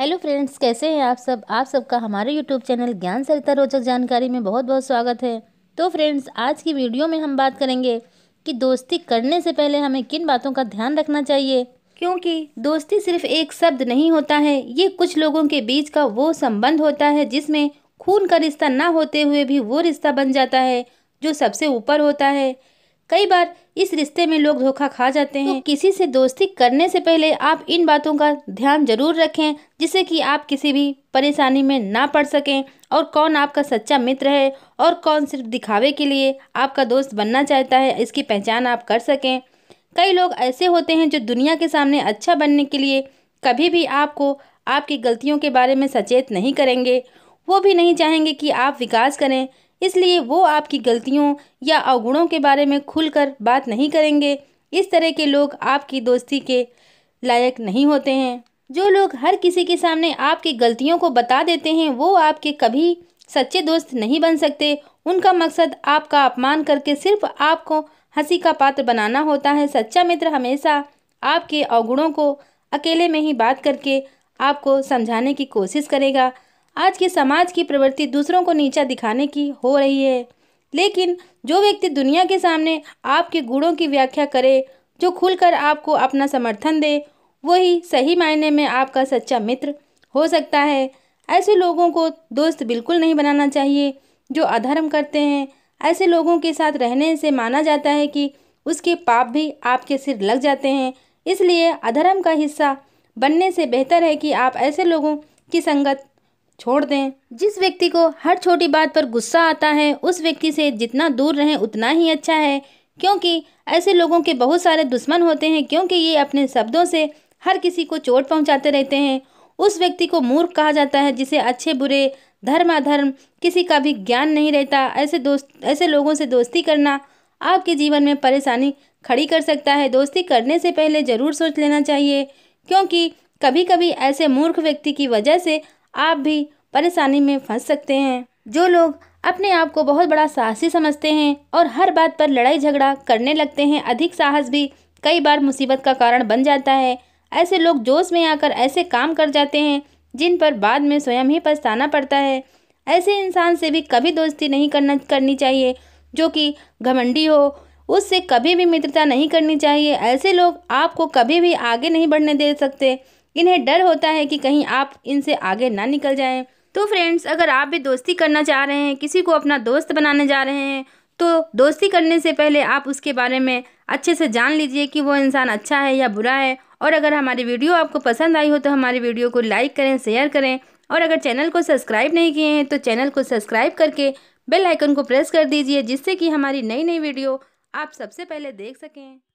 hello friends कैसे हैं आप सब आप सबका हमारे यूट्यूब चैनल ज्ञान सरिता रोचक जानकारी में बहुत बहुत स्वागत है तो फ्रेंड्स आज की वीडियो में हम बात करेंगे कि दोस्ती करने से पहले हमें किन बातों का ध्यान रखना चाहिए क्योंकि दोस्ती सिर्फ एक शब्द नहीं होता है ये कुछ लोगों के बीच का वो संबंध होता है जिसमें खून का रिश्ता ना होते हुए भी वो रिश्ता बन जाता है जो सबसे ऊपर होता है कई बार इस रिश्ते में लोग धोखा खा जाते तो हैं तो किसी से दोस्ती करने से पहले आप इन बातों का ध्यान जरूर रखें जिससे कि आप किसी भी परेशानी में ना पड़ सकें और कौन आपका सच्चा मित्र है और कौन सिर्फ दिखावे के लिए आपका दोस्त बनना चाहता है इसकी पहचान आप कर सकें कई लोग ऐसे होते हैं जो दुनिया के सामने अच्छा बनने के लिए कभी भी आपको आपकी गलतियों के बारे में सचेत नहीं करेंगे वो भी नहीं चाहेंगे कि आप विकास करें इसलिए वो आपकी गलतियों या अवगुणों के बारे में खुलकर बात नहीं करेंगे इस तरह के लोग आपकी दोस्ती के लायक नहीं होते हैं जो लोग हर किसी के सामने आपकी गलतियों को बता देते हैं वो आपके कभी सच्चे दोस्त नहीं बन सकते उनका मकसद आपका अपमान करके सिर्फ आपको हंसी का पात्र बनाना होता है सच्चा मित्र हमेशा आपके अवगुणों को अकेले में ही बात करके आपको समझाने की कोशिश करेगा आज के समाज की प्रवृत्ति दूसरों को नीचा दिखाने की हो रही है लेकिन जो व्यक्ति दुनिया के सामने आपके गुणों की व्याख्या करे जो खुलकर आपको अपना समर्थन दे वही सही मायने में आपका सच्चा मित्र हो सकता है ऐसे लोगों को दोस्त बिल्कुल नहीं बनाना चाहिए जो अधर्म करते हैं ऐसे लोगों के साथ रहने से माना जाता है कि उसके पाप भी आपके सिर लग जाते हैं इसलिए अधर्म का हिस्सा बनने से बेहतर है कि आप ऐसे लोगों की संगत छोड़ दें जिस व्यक्ति को हर छोटी बात पर गुस्सा आता है उस व्यक्ति से जितना दूर रहें उतना ही अच्छा है क्योंकि ऐसे लोगों के बहुत सारे दुश्मन होते हैं क्योंकि ये अपने शब्दों से हर किसी को चोट पहुंचाते रहते हैं उस व्यक्ति को मूर्ख कहा जाता है जिसे अच्छे बुरे धर्म अधर्म किसी का भी ज्ञान नहीं रहता ऐसे दोस्त ऐसे लोगों से दोस्ती करना आपके जीवन में परेशानी खड़ी कर सकता है दोस्ती करने से पहले ज़रूर सोच लेना चाहिए क्योंकि कभी कभी ऐसे मूर्ख व्यक्ति की वजह से आप भी परेशानी में फंस सकते हैं जो लोग अपने आप को बहुत बड़ा साहसी समझते हैं और हर बात पर लड़ाई झगड़ा करने लगते हैं अधिक साहस भी कई बार मुसीबत का कारण बन जाता है ऐसे लोग जोश में आकर ऐसे काम कर जाते हैं जिन पर बाद में स्वयं ही पछताना पड़ता है ऐसे इंसान से भी कभी दोस्ती नहीं करना करनी चाहिए जो कि घमंडी हो उससे कभी भी मित्रता नहीं करनी चाहिए ऐसे लोग आपको कभी भी आगे नहीं बढ़ने दे सकते इन्हें डर होता है कि कहीं आप इनसे आगे ना निकल जाएं तो फ्रेंड्स अगर आप भी दोस्ती करना चाह रहे हैं किसी को अपना दोस्त बनाने जा रहे हैं तो दोस्ती करने से पहले आप उसके बारे में अच्छे से जान लीजिए कि वो इंसान अच्छा है या बुरा है और अगर हमारी वीडियो आपको पसंद आई हो तो हमारी वीडियो को लाइक करें शेयर करें और अगर चैनल को सब्सक्राइब नहीं किए हैं तो चैनल को सब्सक्राइब करके बेल आइकन को प्रेस कर दीजिए जिससे कि हमारी नई नई वीडियो आप सबसे पहले देख सकें